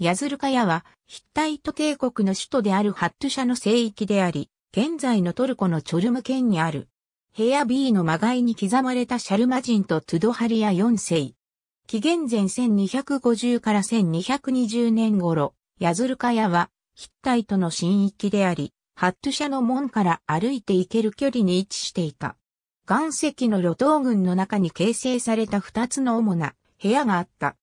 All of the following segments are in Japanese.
ヤズルカヤは、ヒッタイト帝国の首都であるハットシャの聖域であり、現在のトルコのチョルム県にある、部屋 B のまがいに刻まれたシャルマ人とトゥドハリア4世。紀元前1250から1220年頃、ヤズルカヤは、ヒッタイトの新域であり、ハットシャの門から歩いて行ける距離に位置していた。岩石の路頭群の中に形成された二つの主な部屋があった。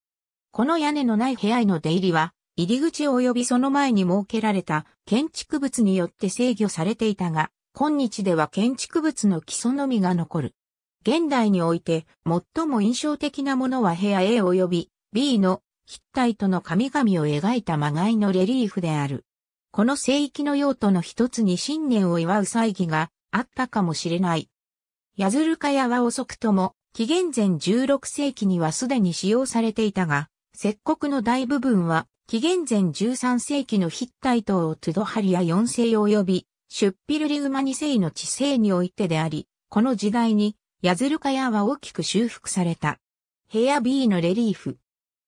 この屋根のない部屋への出入りは、入り口及びその前に設けられた建築物によって制御されていたが、今日では建築物の基礎のみが残る。現代において最も印象的なものは部屋 A 及び B の筆体との神々を描いたまがいのレリーフである。この聖域の用途の一つに新年を祝う祭儀があったかもしれない。ヤズルカヤは遅くとも、紀元前16世紀にはすでに使用されていたが、石刻の大部分は、紀元前13世紀のヒッタイト王トゥドハリア4世及び、シュッピルリウマニ世の地世においてであり、この時代に、ヤズルカヤは大きく修復された。部屋 B のレリーフ。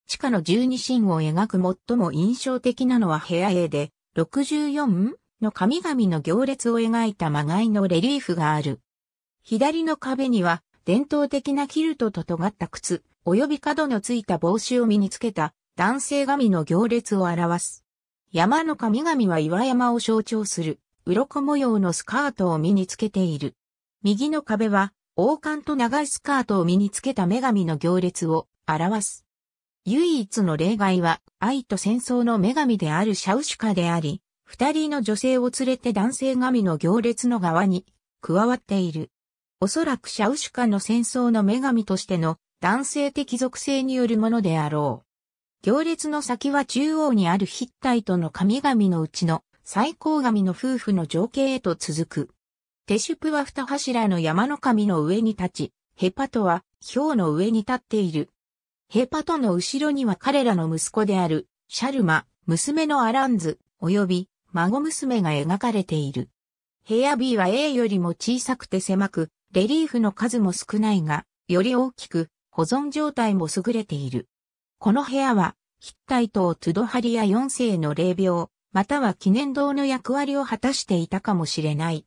地下の十二神を描く最も印象的なのは部屋 A で、64? の神々の行列を描いたまがいのレリーフがある。左の壁には、伝統的なキルトと尖った靴、及び角のついた帽子を身につけた男性神の行列を表す。山の神々は岩山を象徴する、鱗模様のスカートを身につけている。右の壁は、王冠と長いスカートを身につけた女神の行列を表す。唯一の例外は、愛と戦争の女神であるシャウシュカであり、二人の女性を連れて男性神の行列の側に加わっている。おそらくシャウシュカの戦争の女神としての男性的属性によるものであろう。行列の先は中央にあるヒッタイトの神々のうちの最高神の夫婦の情景へと続く。テシュプは二柱の山の神の上に立ち、ヘパトは氷の上に立っている。ヘパトの後ろには彼らの息子であるシャルマ、娘のアランズ、及び孫娘が描かれている。部屋 B は A よりも小さくて狭く、レリーフの数も少ないが、より大きく、保存状態も優れている。この部屋は、ヒッタイトをトゥドハリア4世の霊廟、または記念堂の役割を果たしていたかもしれない。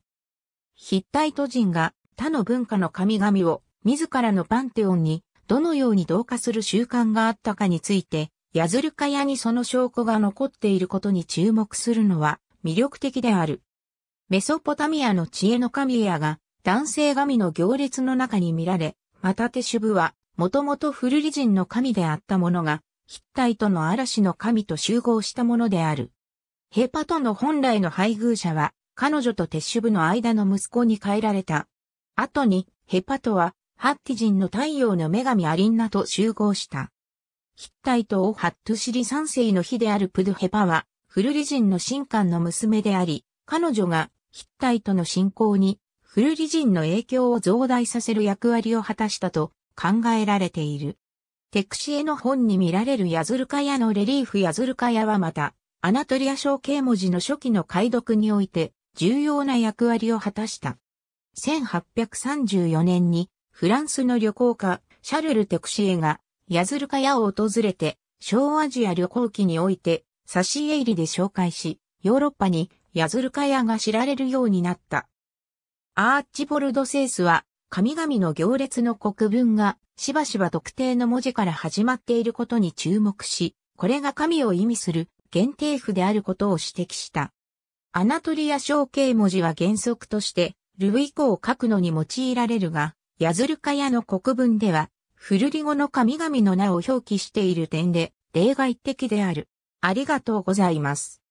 ヒッタイト人が他の文化の神々を自らのパンテオンにどのように同化する習慣があったかについて、ヤズルカヤにその証拠が残っていることに注目するのは魅力的である。メソポタミアの知恵の神エが男性神の行列の中に見られ、またテシュブは、もともと古リ人の神であったものが、ヒッタイトの嵐の神と集合したものである。ヘパトの本来の配偶者は、彼女とテッシュブの間の息子に変えられた。後に、ヘパトは、ハッティ人の太陽の女神アリンナと集合した。ヒッタイトをハットシリ三世の日であるプドヘパは、フルリ人の神官の娘であり、彼女がヒッタイトの信仰に古利人の影響を増大させる役割を果たしたと考えられている。テクシエの本に見られるヤズルカヤのレリーフヤズルカヤはまた、アナトリア象形文字の初期の解読において重要な役割を果たした。1834年にフランスの旅行家シャルル・テクシエがヤズルカヤを訪れて小アジア旅行記において差し入りで紹介し、ヨーロッパにヤズルカヤが知られるようになった。アーチボルドセースは、神々の行列の国文が、しばしば特定の文字から始まっていることに注目し、これが神を意味する限定符であることを指摘した。アナトリア象形文字は原則として、ルブ以降を書くのに用いられるが、ヤズルカヤの国文では、フルリ語の神々の名を表記している点で、例外的である。ありがとうございます。